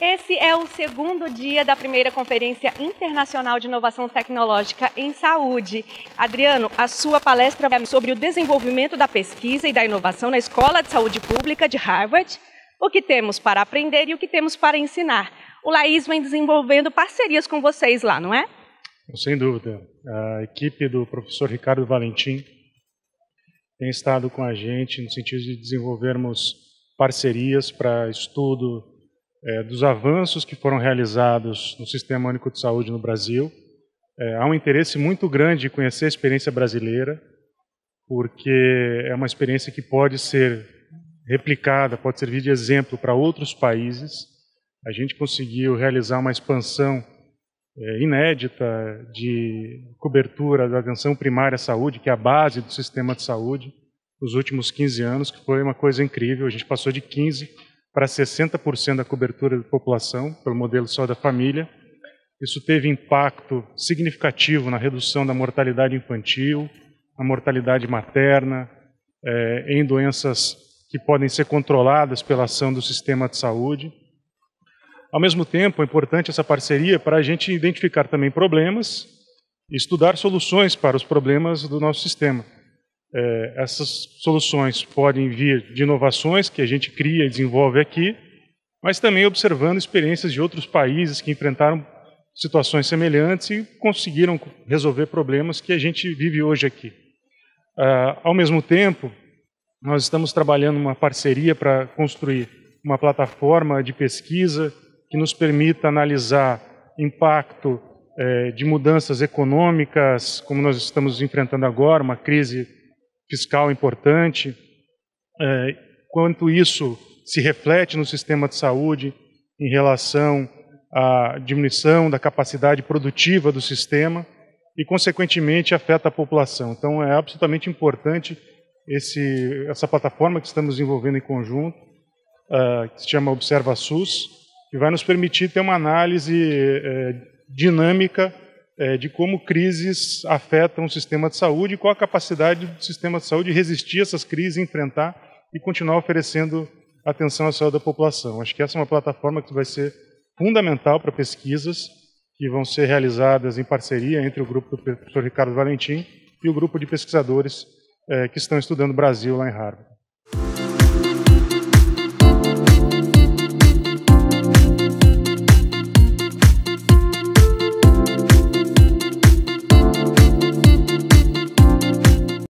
Esse é o segundo dia da primeira Conferência Internacional de Inovação Tecnológica em Saúde. Adriano, a sua palestra é sobre o desenvolvimento da pesquisa e da inovação na Escola de Saúde Pública de Harvard, o que temos para aprender e o que temos para ensinar. O Laís vem desenvolvendo parcerias com vocês lá, não é? Sem dúvida. A equipe do professor Ricardo Valentim tem estado com a gente no sentido de desenvolvermos parcerias para estudo é, dos avanços que foram realizados no Sistema Único de Saúde no Brasil. É, há um interesse muito grande em conhecer a experiência brasileira, porque é uma experiência que pode ser replicada, pode servir de exemplo para outros países. A gente conseguiu realizar uma expansão é, inédita de cobertura da atenção primária à saúde, que é a base do sistema de saúde, nos últimos 15 anos, que foi uma coisa incrível. A gente passou de 15 para 60% da cobertura da população, pelo modelo só da família. Isso teve impacto significativo na redução da mortalidade infantil, na mortalidade materna, eh, em doenças que podem ser controladas pela ação do sistema de saúde. Ao mesmo tempo, é importante essa parceria para a gente identificar também problemas e estudar soluções para os problemas do nosso sistema. É, essas soluções podem vir de inovações que a gente cria e desenvolve aqui, mas também observando experiências de outros países que enfrentaram situações semelhantes e conseguiram resolver problemas que a gente vive hoje aqui. Ah, ao mesmo tempo, nós estamos trabalhando uma parceria para construir uma plataforma de pesquisa que nos permita analisar impacto eh, de mudanças econômicas, como nós estamos enfrentando agora, uma crise fiscal importante. É, quanto isso se reflete no sistema de saúde em relação à diminuição da capacidade produtiva do sistema e, consequentemente, afeta a população. Então, é absolutamente importante esse, essa plataforma que estamos desenvolvendo em conjunto, uh, que se chama Observa SUS, que vai nos permitir ter uma análise uh, dinâmica é, de como crises afetam o sistema de saúde e qual a capacidade do sistema de saúde resistir a essas crises, enfrentar e continuar oferecendo atenção à saúde da população. Acho que essa é uma plataforma que vai ser fundamental para pesquisas que vão ser realizadas em parceria entre o grupo do professor Ricardo Valentim e o grupo de pesquisadores é, que estão estudando o Brasil lá em Harvard.